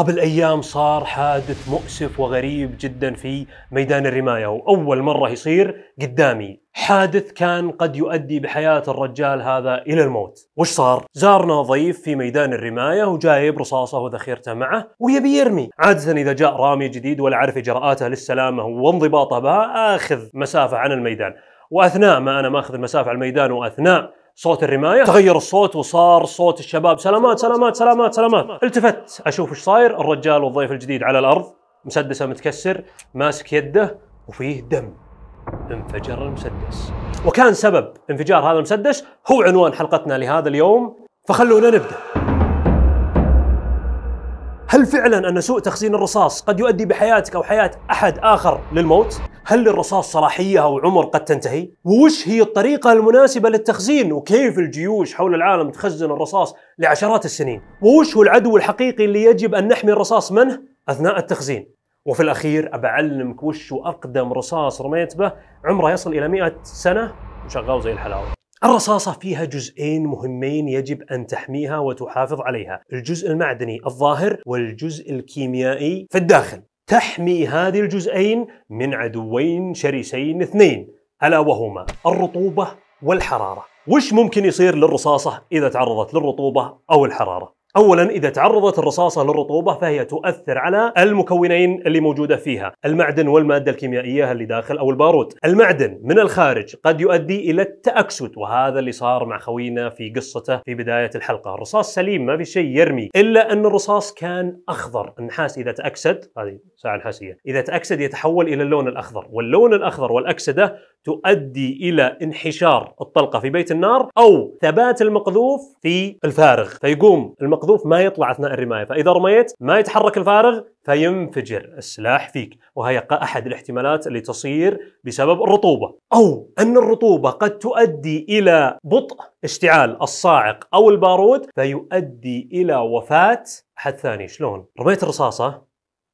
قبل ايام صار حادث مؤسف وغريب جدا في ميدان الرمايه واول مره يصير قدامي حادث كان قد يؤدي بحياه الرجال هذا الى الموت وش صار زارنا ضيف في ميدان الرمايه وجايب رصاصه وذخيرته معه ويبي يرمي عاده اذا جاء رامي جديد ولا عارف اجراءاته للسلامه وانضباطه بها اخذ مسافه عن الميدان واثناء ما انا ماخذ المسافه على الميدان واثناء صوت الرمايه تغير الصوت وصار صوت الشباب سلامات سلامات سلامات سلامات التفت اشوف ايش صاير الرجال والضيف الجديد على الارض مسدسه متكسر ماسك يده وفيه دم انفجر المسدس وكان سبب انفجار هذا المسدس هو عنوان حلقتنا لهذا اليوم فخلونا نبدا هل فعلا ان سوء تخزين الرصاص قد يؤدي بحياتك او حياه احد اخر للموت هل للرصاص صلاحية أو عمر قد تنتهي؟ وش هي الطريقة المناسبة للتخزين؟ وكيف الجيوش حول العالم تخزن الرصاص لعشرات السنين؟ وش هو العدو الحقيقي اللي يجب أن نحمي الرصاص منه أثناء التخزين؟ وفي الأخير أبعلمك وش هو أقدم رصاص رميت به عمره يصل إلى 100 سنة وشغال زي الحلاوة الرصاصة فيها جزئين مهمين يجب أن تحميها وتحافظ عليها الجزء المعدني الظاهر والجزء الكيميائي في الداخل تحمي هذه الجزئين من عدوين شرسين اثنين ألا وهما الرطوبة والحرارة وش ممكن يصير للرصاصة إذا تعرضت للرطوبة أو الحرارة اولا اذا تعرضت الرصاصه للرطوبه فهي تؤثر على المكونين اللي موجوده فيها المعدن والماده الكيميائيه اللي داخل او البارود المعدن من الخارج قد يؤدي الى التاكسد وهذا اللي صار مع خوينا في قصته في بدايه الحلقه الرصاص سليم ما في شيء يرمي الا ان الرصاص كان اخضر النحاس اذا تاكسد هذه ساعه نحاسيه اذا تاكسد يتحول الى اللون الاخضر واللون الاخضر والاكسده تؤدي إلى انحشار الطلقة في بيت النار أو ثبات المقذوف في الفارغ فيقوم المقذوف ما يطلع أثناء الرماية فإذا رميت ما يتحرك الفارغ فينفجر السلاح فيك وهي أحد الاحتمالات اللي تصير بسبب الرطوبة أو أن الرطوبة قد تؤدي إلى بطء اشتعال الصاعق أو البارود فيؤدي إلى وفاة أحد ثاني شلون؟ رميت الرصاصة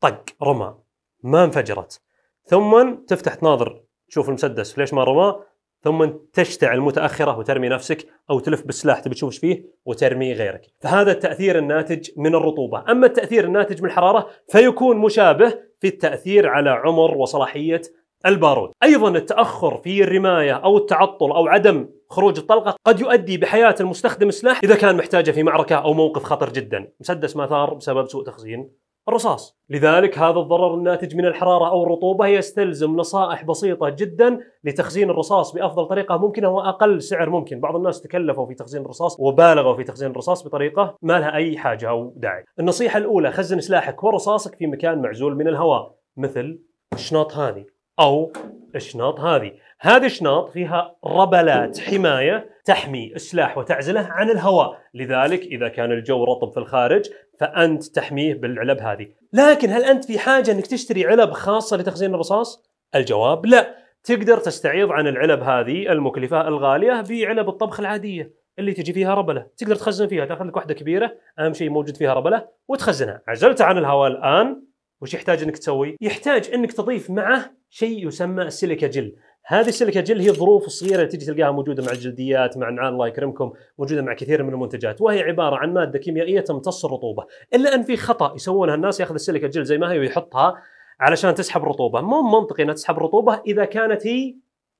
طق رمى ما انفجرت ثم تفتح تناظر تشوف المسدس ليش ما رماه ثم تشتعل متاخره وترمي نفسك او تلف بالسلاح تبي تشوف فيه وترمي غيرك، فهذا التاثير الناتج من الرطوبه، اما التاثير الناتج من الحراره فيكون مشابه في التاثير على عمر وصلاحيه البارود. ايضا التاخر في الرمايه او التعطل او عدم خروج الطلقه قد يؤدي بحياه المستخدم السلاح اذا كان محتاجه في معركه او موقف خطر جدا، مسدس ما ثار بسبب سوء تخزين الرصاص لذلك هذا الضرر الناتج من الحرارة أو الرطوبة يستلزم نصائح بسيطة جدا لتخزين الرصاص بأفضل طريقة ممكنة وأقل سعر ممكن بعض الناس تكلفوا في تخزين الرصاص وبالغوا في تخزين الرصاص بطريقة ما لها أي حاجة أو داعي النصيحة الأولى خزن سلاحك ورصاصك في مكان معزول من الهواء مثل الشنط هذه أو الشنط هذه هذه الشنط فيها ربلات حماية تحمي السلاح وتعزله عن الهواء لذلك إذا كان الجو رطب في الخارج فانت تحميه بالعلب هذه لكن هل انت في حاجه انك تشتري علب خاصه لتخزين الرصاص الجواب لا تقدر تستعيض عن العلب هذه المكلفه الغاليه بعلب الطبخ العاديه اللي تجي فيها ربله تقدر تخزن فيها تاخذ لك واحده كبيره اهم شيء موجود فيها ربله وتخزنها عزلت عن الهواء الان وش يحتاج انك تسوي يحتاج انك تضيف معه شيء يسمى السيليكا جل هذه السيليكا جل هي الظروف الصغيره اللي تجي تلقاها موجوده مع الجلديات مع النعال الله يكرمكم موجوده مع كثير من المنتجات وهي عباره عن ماده كيميائيه تمتص الرطوبه الا ان في خطا يسوونها الناس ياخذ السيليكا جل زي ما هي ويحطها علشان تسحب رطوبه مو منطقي انها تسحب رطوبه اذا كانت هي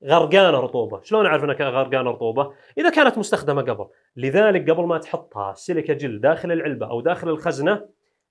غرقانه رطوبه شلون اعرف انها غرقانه رطوبه اذا كانت مستخدمه قبل لذلك قبل ما تحطها سيليكا جل داخل العلبه او داخل الخزنه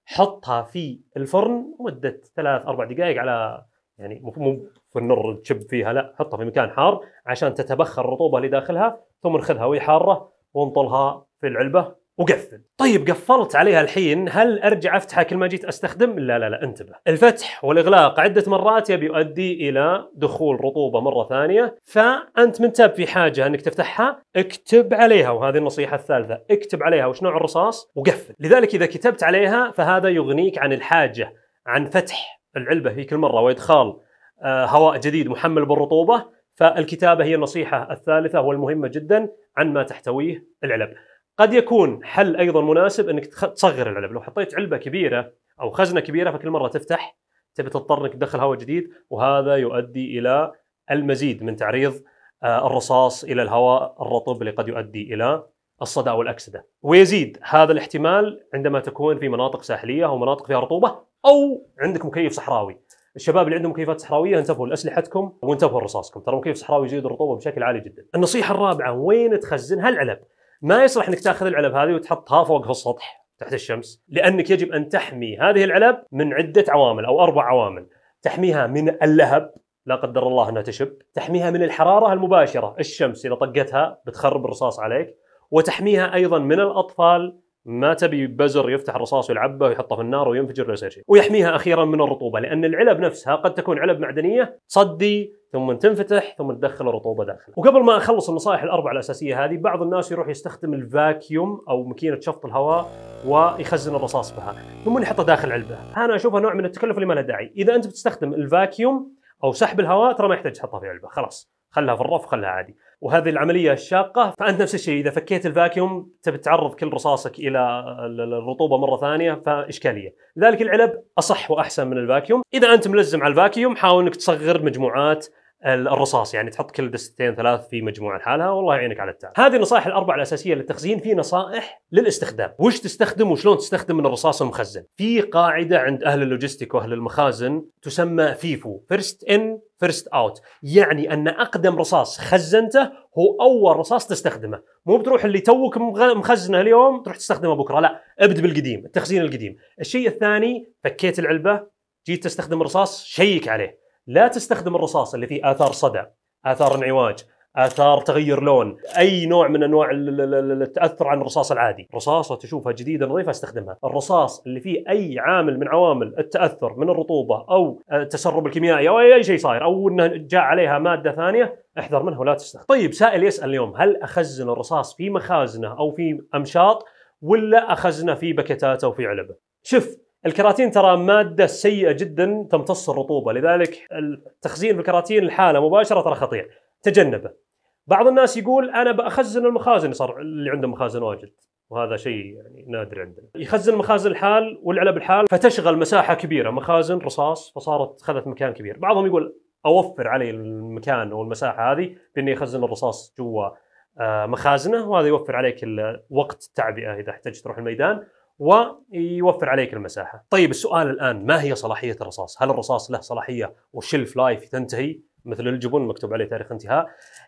حطها في الفرن مده ثلاث اربع دقائق على يعني مو في النور تشب فيها لا حطها في مكان حار عشان تتبخر الرطوبه اللي داخلها ثم خذها وهي حاره وانطلها في العلبه وقفل طيب قفلت عليها الحين هل ارجع افتحها كل ما جيت استخدم لا لا لا انتبه الفتح والاغلاق عده مرات يبي يؤدي الى دخول رطوبه مره ثانيه فانت من تاب في حاجه انك تفتحها اكتب عليها وهذه النصيحه الثالثه اكتب عليها وش نوع الرصاص وقفل لذلك اذا كتبت عليها فهذا يغنيك عن الحاجه عن فتح العلبه في كل مره وادخال آه، هواء جديد محمل بالرطوبه فالكتابه هي النصيحه الثالثه والمهمه جدا عن ما تحتويه العلب. قد يكون حل ايضا مناسب انك تصغر العلب، لو حطيت علبه كبيره او خزنه كبيره فكل مره تفتح تبي تضطر انك تدخل هواء جديد وهذا يؤدي الى المزيد من تعريض آه، الرصاص الى الهواء الرطب اللي قد يؤدي الى الصدى والاكسده، ويزيد هذا الاحتمال عندما تكون في مناطق ساحليه او مناطق فيها رطوبه او عندك مكيف صحراوي الشباب اللي عندهم مكيفات صحراويه انتبهوا لاسلحتكم وانتبهوا لرصاصكم ترى مكيف صحراوي يزيد الرطوبه بشكل عالي جدا النصيحه الرابعه وين تخزن هالعلب ما يصلح انك تاخذ العلب هذه وتحطها فوق السطح تحت الشمس لانك يجب ان تحمي هذه العلب من عده عوامل او اربع عوامل تحميها من اللهب لا قدر الله انها تشب تحميها من الحراره المباشره الشمس اذا طقتها بتخرب الرصاص عليك وتحميها ايضا من الاطفال ما تبي بزر يفتح الرصاص ويلعبه ويحطه في النار وينفجر ولا يصير شيء ويحميها اخيرا من الرطوبه لان العلب نفسها قد تكون علب معدنيه تصدي ثم تنفتح ثم تدخل الرطوبه داخل وقبل ما اخلص النصائح الاربعه الاساسيه هذه بعض الناس يروح يستخدم الفاكيوم او ماكينه شفط الهواء ويخزن الرصاص بها ثم يحطه داخل علبه انا اشوفها نوع من التكلف اللي ما له داعي اذا انت بتستخدم الفاكيوم او سحب الهواء ترى ما يحتاج تحطها في علبه خلاص خلها في الرف خلها عادي وهذه العمليه الشاقه فانت نفس الشيء اذا فكيت الفاكيوم تبي تعرض كل رصاصك الى الرطوبه مره ثانيه فاشكاليه لذلك العلب اصح واحسن من الفاكيوم اذا انت ملزم على الفاكيوم حاول انك تصغر مجموعات الرصاص يعني تحط كل دستين ثلاث في مجموعه لحالها والله يعينك على التعب. هذه النصائح الاربع الاساسيه للتخزين في نصائح للاستخدام، وش تستخدم وشلون تستخدم من الرصاص المخزن. في قاعده عند اهل اللوجستيك واهل المخازن تسمى فيفو فيرست ان فيرست اوت يعني ان اقدم رصاص خزنته هو اول رصاص تستخدمه مو بتروح اللي توك مخزنه اليوم تروح تستخدمه بكره لا ابد بالقديم التخزين القديم الشيء الثاني فكيت العلبه جيت تستخدم رصاص شيك عليه لا تستخدم الرصاص اللي فيه اثار صدى اثار انعواج اثار تغير لون اي نوع من انواع التاثر عن الرصاص العادي رصاصه تشوفها جديده نظيفه استخدمها الرصاص اللي فيه اي عامل من عوامل التاثر من الرطوبه او التسرب الكيميائي او اي شيء صاير او انه جاء عليها ماده ثانيه احذر منها ولا تستخدم طيب سائل يسال اليوم هل اخزن الرصاص في مخازنه او في امشاط ولا اخزنه في باكيتات او في علبه شوف الكراتين ترى ماده سيئه جدا تمتص الرطوبه لذلك التخزين في الكراتين الحاله مباشره ترى خطير تجنبه بعض الناس يقول انا بخزن المخازن صار اللي عنده مخازن واجد وهذا شيء يعني نادر عندنا يخزن المخازن الحال والعلب الحال فتشغل مساحه كبيره مخازن رصاص فصارت خذت مكان كبير بعضهم يقول اوفر علي المكان او المساحه هذه باني اخزن الرصاص جوا آه، مخازنه وهذا يوفر عليك وقت التعبئه اذا احتجت تروح الميدان ويوفر عليك المساحه. طيب السؤال الان ما هي صلاحيه الرصاص؟ هل الرصاص له صلاحيه وشلف لايف تنتهي مثل الجبن مكتوب عليه تاريخ انتهاء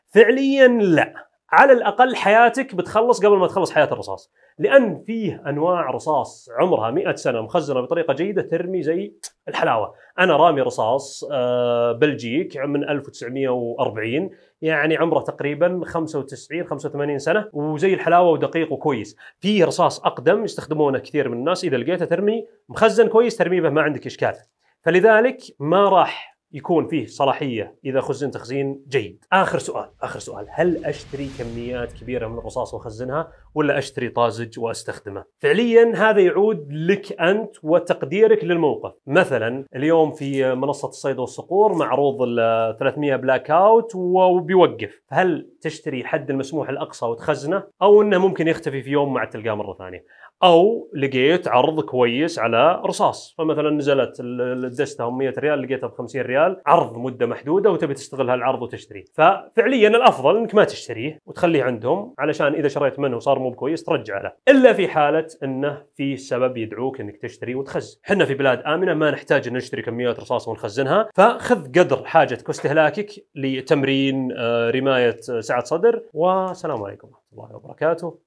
فعليا لا على الاقل حياتك بتخلص قبل ما تخلص حياه الرصاص لان فيه انواع رصاص عمرها 100 سنه مخزنه بطريقه جيده ترمي زي الحلاوه انا رامي رصاص آه، بلجيك من 1940 يعني عمره تقريبا 95 85 سنه وزي الحلاوه ودقيق وكويس فيه رصاص اقدم يستخدمونه كثير من الناس اذا لقيته ترمي مخزن كويس ترميه به ما عندك اشكال فلذلك ما راح يكون فيه صلاحيه اذا خزن تخزين جيد. اخر سؤال، اخر سؤال، هل اشتري كميات كبيره من الرصاص واخزنها ولا اشتري طازج واستخدمه؟ فعليا هذا يعود لك انت وتقديرك للموقف، مثلا اليوم في منصه الصيد والصقور معروض ال 300 بلاك اوت وبيوقف، هل تشتري حد المسموح الاقصى وتخزنه او انه ممكن يختفي في يوم مع تلقاه مره ثانيه؟ او لقيت عرض كويس على رصاص، فمثلا نزلت الدسته 100 ريال لقيتها ب 50 ريال ريال عرض مده محدوده وتبي تشتغل هالعرض وتشتريه ففعليا الافضل انك ما تشتريه وتخليه عندهم علشان اذا شريت منه وصار مو كويس ترجع له الا في حاله انه في سبب يدعوك انك تشتري وتخزن احنا في بلاد امنه ما نحتاج ان نشتري كميات رصاص ونخزنها فخذ قدر حاجتك واستهلاكك لتمرين آه، رمايه آه، سعه صدر والسلام عليكم ورحمه الله وبركاته